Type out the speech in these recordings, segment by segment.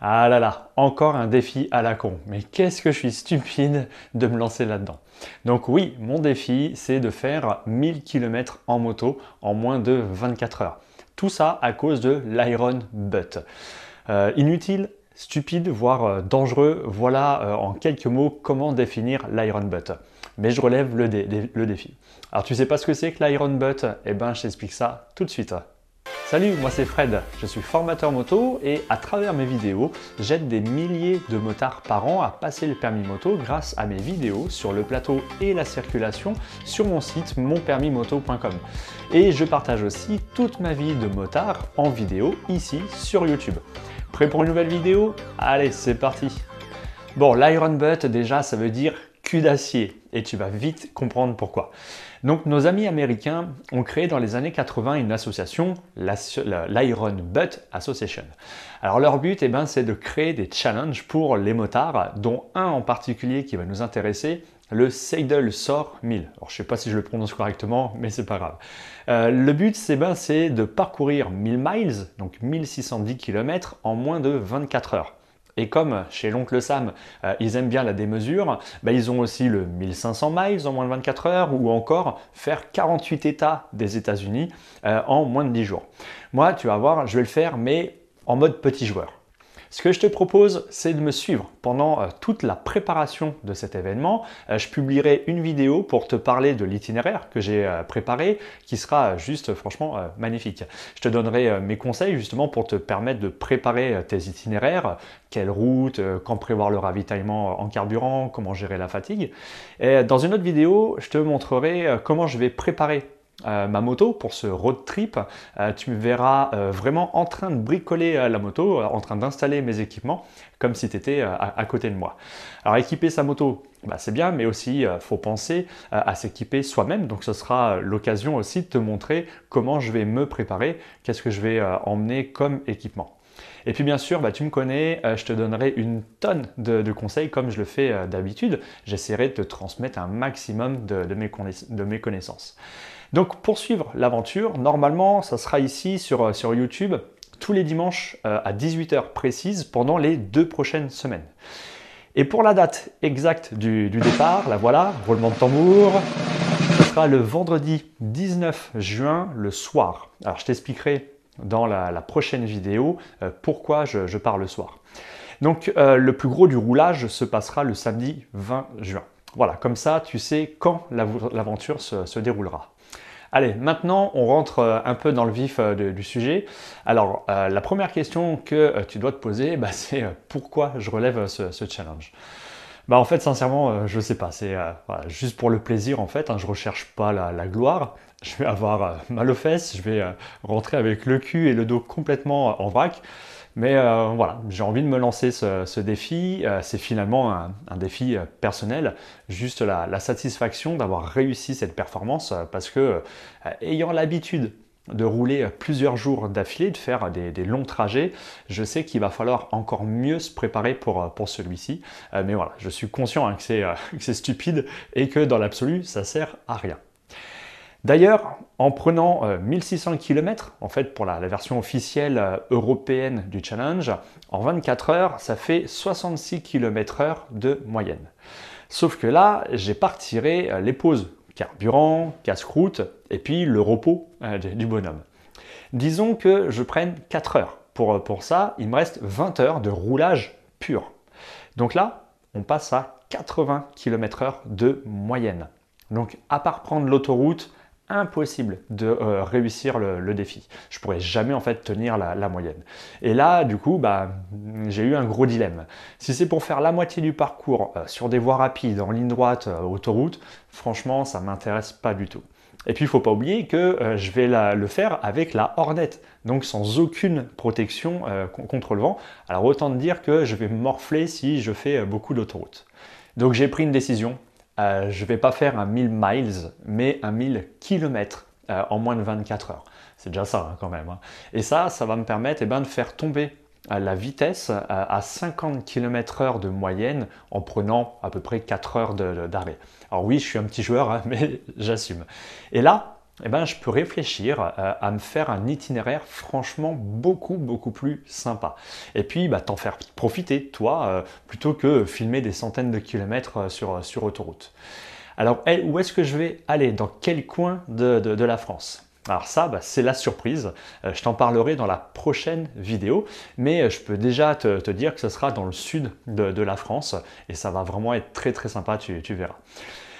Ah là là, encore un défi à la con. Mais qu'est-ce que je suis stupide de me lancer là-dedans. Donc oui, mon défi, c'est de faire 1000 km en moto en moins de 24 heures. Tout ça à cause de l'Iron Butt. Euh, inutile stupide, voire euh, dangereux. Voilà euh, en quelques mots comment définir l'Iron Butt. Mais je relève le, défi. Alors tu sais pas ce que c'est que l'Iron Butt Eh ben je t'explique ça tout de suite. Salut, moi c'est Fred, je suis formateur moto et à travers mes vidéos, j'aide des milliers de motards par an à passer le permis moto grâce à mes vidéos sur le plateau et la circulation sur mon site monpermismoto.com. Et je partage aussi toute ma vie de motard en vidéo ici sur YouTube. Prêt pour une nouvelle vidéo Allez, c'est parti Bon, l'Iron Butt déjà ça veut dire d'acier et tu vas vite comprendre pourquoi. Donc nos amis américains ont créé dans les années 80 une association, l'Iron Butt Association. Alors leur but, eh ben, c'est de créer des challenges pour les motards, dont un en particulier qui va nous intéresser, le Seidel sort 1000. Alors, je ne sais pas si je le prononce correctement, mais c'est pas grave. Euh, le but, c'est ben, de parcourir 1000 miles, donc 1610 km, en moins de 24 heures. Et comme chez l'oncle Sam, euh, ils aiment bien la démesure, bah, ils ont aussi le 1500 miles en moins de 24 heures ou encore faire 48 États des États-Unis euh, en moins de 10 jours. Moi, tu vas voir, je vais le faire, mais en mode petit joueur. Ce que je te propose, c'est de me suivre pendant euh, toute la préparation de cet événement. Euh, je publierai une vidéo pour te parler de l'itinéraire que j'ai euh, préparé, qui sera juste franchement magnifique. Je te donnerai mes conseils justement pour te permettre de préparer tes itinéraires, quelle route, quand prévoir le ravitaillement en carburant, comment gérer la fatigue. Et dans une autre vidéo, je te montrerai comment je vais préparer euh, ma moto pour ce road trip. Euh, tu me verras euh, vraiment en train de bricoler la moto, en train d'installer mes équipements, comme si tu étais à, côté de moi. Alors équiper sa moto, bah, c'est bien, mais aussi faut penser à s'équiper soi-même. Donc ce sera l'occasion aussi de te montrer comment je vais me préparer, qu'est-ce que je vais emmener comme équipement. Et puis bien sûr, bah, tu me connais, je te donnerai une tonne de, conseils comme je le fais d'habitude. J'essaierai de te transmettre un maximum de, mes connaissances. Donc pour suivre l'aventure, normalement, ça sera ici sur, euh, sur YouTube tous les dimanches euh, à 18h précise pendant les deux prochaines semaines. Et pour la date exacte du, départ, la voilà, roulement de tambour, ce sera le vendredi 19 juin, le soir. Alors je t'expliquerai dans la, prochaine vidéo euh, pourquoi je, pars le soir. Donc le plus gros du roulage se passera le samedi 20 juin. Voilà, comme ça tu sais quand l'aventure se déroulera. Allez, maintenant on rentre euh, un peu dans le vif euh, du sujet. Alors euh, la première question que tu dois te poser, bah, c'est pourquoi je relève ce, challenge bah, en fait sincèrement je ne sais pas, c'est juste pour le plaisir en fait, hein, Je ne recherche pas la gloire, je vais avoir euh, mal aux fesses, je vais euh, rentrer avec le cul et le dos complètement en vrac. Mais euh, voilà, j'ai envie de me lancer ce, défi. c'est finalement un, défi personnel, juste la, satisfaction d'avoir réussi cette performance parce que, ayant l'habitude de rouler plusieurs jours d'affilée, de faire des, longs trajets, je sais qu'il va falloir encore mieux se préparer pour, pour celui-ci. mais voilà, je suis conscient hein, que c'est stupide et que dans l'absolu, ça sert à rien. D'ailleurs, en prenant 1600 euh, km, en fait pour la, version officielle euh, européenne du challenge, en 24 heures, ça fait 66 km/h de moyenne. Sauf que là, j'ai pas retiré euh, les pauses carburant, casse-croûte, et puis le repos du bonhomme. Disons que je prenne 4 heures. Pour, pour ça, il me reste 20 heures de roulage pur. Donc là, on passe à 80 km/h de moyenne. Donc à part prendre l'autoroute, impossible de euh, réussir le, défi. Je pourrais jamais en fait tenir la, moyenne. Et là, du coup, bah, j'ai eu un gros dilemme. Si c'est pour faire la moitié du parcours euh, sur des voies rapides, en ligne droite, euh, autoroute, franchement, ça m'intéresse pas du tout. Et puis, il faut pas oublier que je vais le faire avec la hornette, donc sans aucune protection contre le vent. Alors, autant dire que je vais morfler si je fais beaucoup d'autoroute. Donc, j'ai pris une décision euh, je ne vais pas faire un 1000 miles, mais un 1000 km euh, en moins de 24 heures. C'est déjà ça hein, quand même. Hein. Et ça, ça va me permettre eh ben, de faire tomber euh, la vitesse à 50 km/h de moyenne en prenant à peu près 4 heures d'arrêt. Alors oui, je suis un petit joueur, hein, mais j'assume. Et là, eh ben, je peux réfléchir euh, à me faire un itinéraire franchement beaucoup, beaucoup plus sympa. Et puis, bah, t'en faire profiter, toi, euh, plutôt que filmer des centaines de kilomètres euh, sur, autoroute. Alors, eh, où est-ce que je vais aller Dans quel coin de, la France alors ça, bah, c'est la surprise. je t'en parlerai dans la prochaine vidéo, mais je peux déjà te, dire que ce sera dans le sud de, la France et ça va vraiment être très très sympa, tu verras.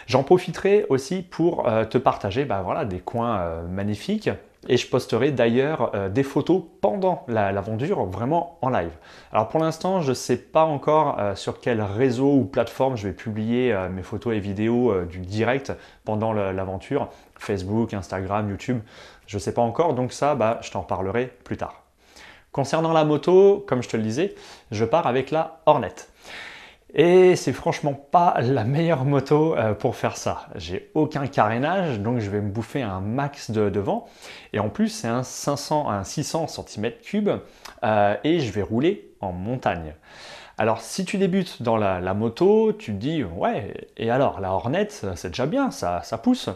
J'en profiterai aussi pour euh, te partager bah, voilà, des coins euh, magnifiques et je posterai d'ailleurs euh, des photos pendant la, vraiment en live. Alors pour l'instant, je ne sais pas encore sur quel réseau ou plateforme je vais publier mes photos et vidéos du direct pendant l'aventure, Facebook, Instagram, YouTube, je ne sais pas encore, donc ça, bah, je t'en parlerai plus tard. Concernant la moto, comme je te le disais, je pars avec la Hornet. Et c'est franchement pas la meilleure moto euh, pour faire ça. J'ai aucun carénage, donc je vais me bouffer un max de, vent. Et en plus, c'est un, 500, un 600 cm3 euh, et je vais rouler en montagne. Alors, si tu débutes dans la, moto, tu te dis, ouais, et alors, la hornette, c'est déjà bien, ça, ça pousse.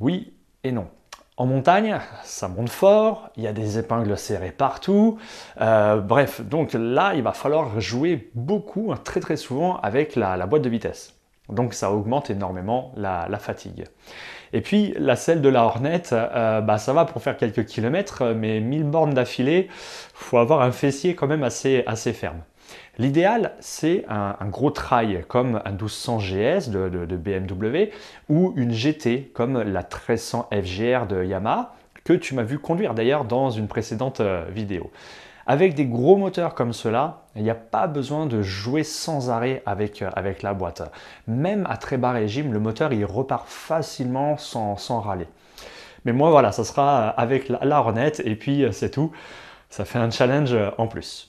Oui et non. En montagne, ça monte fort, il y a des épingles serrées partout. Euh, bref, donc là, il va falloir jouer beaucoup, hein, très très souvent, avec la, boîte de vitesse. Donc ça augmente énormément la, fatigue. Et puis la selle de la Hornette, euh, bah, ça va pour faire quelques kilomètres, mais 1000 bornes d'affilée, faut avoir un fessier quand même assez, assez ferme. L'idéal, c'est un, gros trail comme un 1200 GS de, BMW ou une GT comme la 1300 FGR de Yamaha que tu m'as vu conduire d'ailleurs dans une précédente euh, vidéo. Avec des gros moteurs comme cela, il n'y a pas besoin de jouer sans arrêt avec, euh, la boîte. Même à très bas régime, le moteur il repart facilement sans, râler. Mais moi voilà, ça sera euh, avec la, la et puis c'est tout. Ça fait un challenge en plus.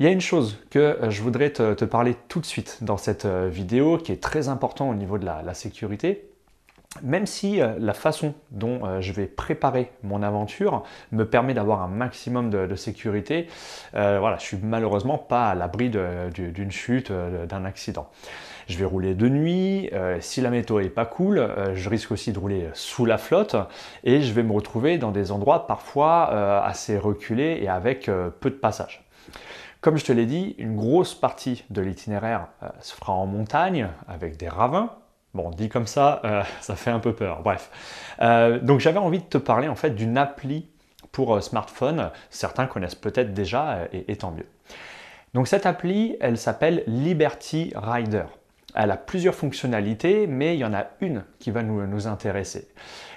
Il y a une chose que euh, je voudrais te, parler tout de suite dans cette euh, vidéo qui est très important au niveau de la, sécurité. Même si euh, la façon dont je vais préparer mon aventure me permet d'avoir un maximum de, sécurité, euh, voilà, je suis malheureusement pas à l'abri d'une chute, d'un accident je vais rouler de nuit, si la météo est pas cool, je risque aussi de rouler sous la flotte et je vais me retrouver dans des endroits parfois assez reculés et avec peu de passages. Comme je te l'ai dit, une grosse partie de l'itinéraire euh, se fera en montagne avec des ravins. Bon, dit comme ça, euh, ça fait un peu peur. Bref. Euh, donc j'avais envie de te parler en fait d'une appli pour smartphone. Certains connaissent peut-être déjà et, tant mieux. Donc cette appli, elle s'appelle Liberty Rider. Elle a plusieurs fonctionnalités, mais il y en a une qui va nous, nous intéresser.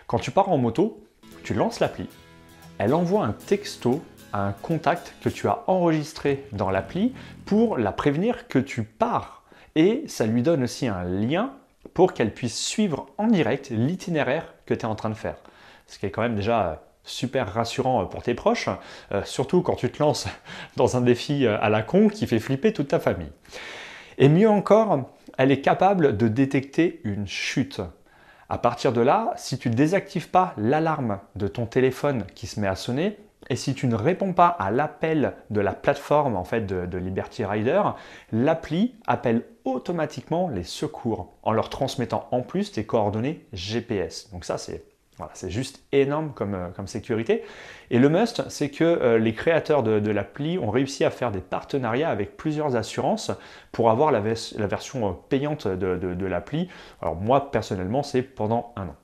Quand tu pars en moto, tu lances l'appli, elle envoie un texto un contact que tu as enregistré dans l'appli pour la prévenir que tu pars. Et ça lui donne aussi un lien pour qu'elle puisse suivre en direct l'itinéraire que tu es en train de faire. Ce qui est quand même déjà super rassurant euh, pour tes proches, euh, surtout quand tu te lances dans un défi euh, à la con qui fait flipper toute ta famille. Et mieux encore, elle est capable de détecter une chute. À partir de là, si tu ne désactives pas l'alarme de ton téléphone qui se met à sonner, et si tu ne réponds pas à l'appel de la plateforme en fait de, Liberty Rider, l'appli appelle automatiquement les secours en leur transmettant en plus tes coordonnées GPS. Donc ça c'est voilà, c'est juste énorme comme, euh, sécurité. Et le must, c'est que euh, les créateurs de, l'appli ont réussi à faire des partenariats avec plusieurs assurances pour avoir la, version euh, payante de l'appli. Alors moi, personnellement, c'est pendant un an.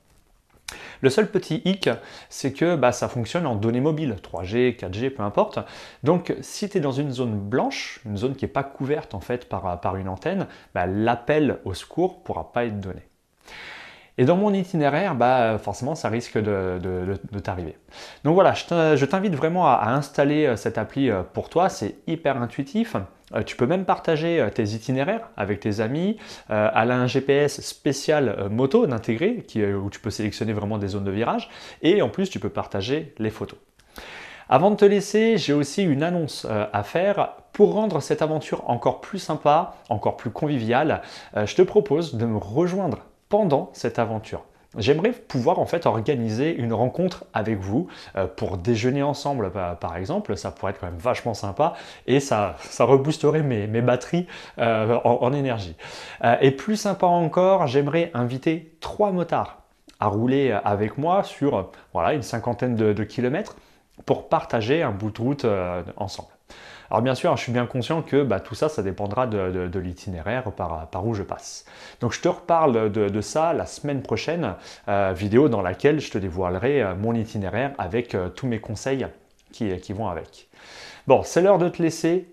Le seul petit hic, c'est que bah, ça fonctionne en données mobiles, 3G, 4G, peu importe. Donc si tu es dans une zone blanche, une zone qui n'est pas couverte en fait par, une antenne, bah, l'appel au secours ne pourra pas être donné. Et dans mon itinéraire, bah, forcément, ça risque de, t'arriver. Donc voilà, je t'invite vraiment à, à, installer euh, cette appli euh, pour toi, c'est hyper intuitif. Euh, tu peux même partager euh, tes itinéraires avec tes amis. Euh, elle a un GPS spécial moto d'intégrer où tu peux sélectionner vraiment des zones de virage. Et en plus, tu peux partager les photos. Avant de te laisser, j'ai aussi une annonce à faire. Pour rendre cette aventure encore plus sympa, encore plus conviviale, je te propose de me rejoindre pendant cette aventure. J'aimerais pouvoir en fait organiser une rencontre avec vous euh, pour déjeuner ensemble par exemple, ça pourrait être quand même vachement sympa et ça, ça reboosterait mes, batteries euh, en, énergie. Euh, et plus sympa encore, j'aimerais inviter trois motards à rouler avec moi sur voilà, une cinquantaine de, kilomètres pour partager un bout de route ensemble. Alors bien sûr, hein, je suis bien conscient que bah, tout ça, ça dépendra de, l'itinéraire par, où je passe. Donc je te reparle de, ça la semaine prochaine, euh, vidéo dans laquelle je te dévoilerai euh, mon itinéraire avec euh, tous mes conseils qui, vont avec. Bon, c'est l'heure de te laisser.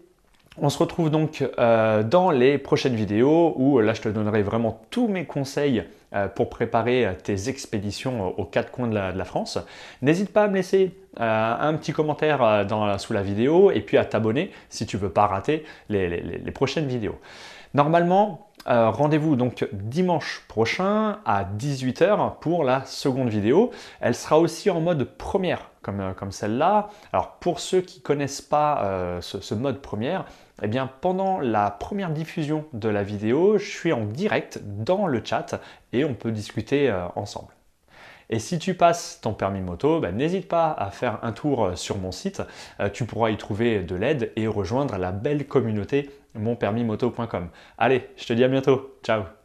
On se retrouve donc dans les prochaines vidéos où là je te donnerai vraiment tous mes conseils euh, pour préparer euh, tes expéditions euh, aux quatre coins de la, France. N'hésite pas à me laisser un petit commentaire sous la vidéo et puis à t'abonner si tu veux pas rater les, les prochaines vidéos. Normalement, euh, rendez-vous donc dimanche prochain à 18h pour la seconde vidéo. Elle sera aussi en mode première comme, euh, celle-là. Alors pour ceux qui connaissent pas euh, ce, mode première, eh bien pendant la première diffusion de la vidéo, je suis en direct dans le chat et on peut discuter ensemble. Et si tu passes ton permis moto, bah, n'hésite pas à faire un tour sur mon site. tu pourras y trouver de l'aide et rejoindre la belle communauté monpermimoto.com Allez, je te dis à bientôt. Ciao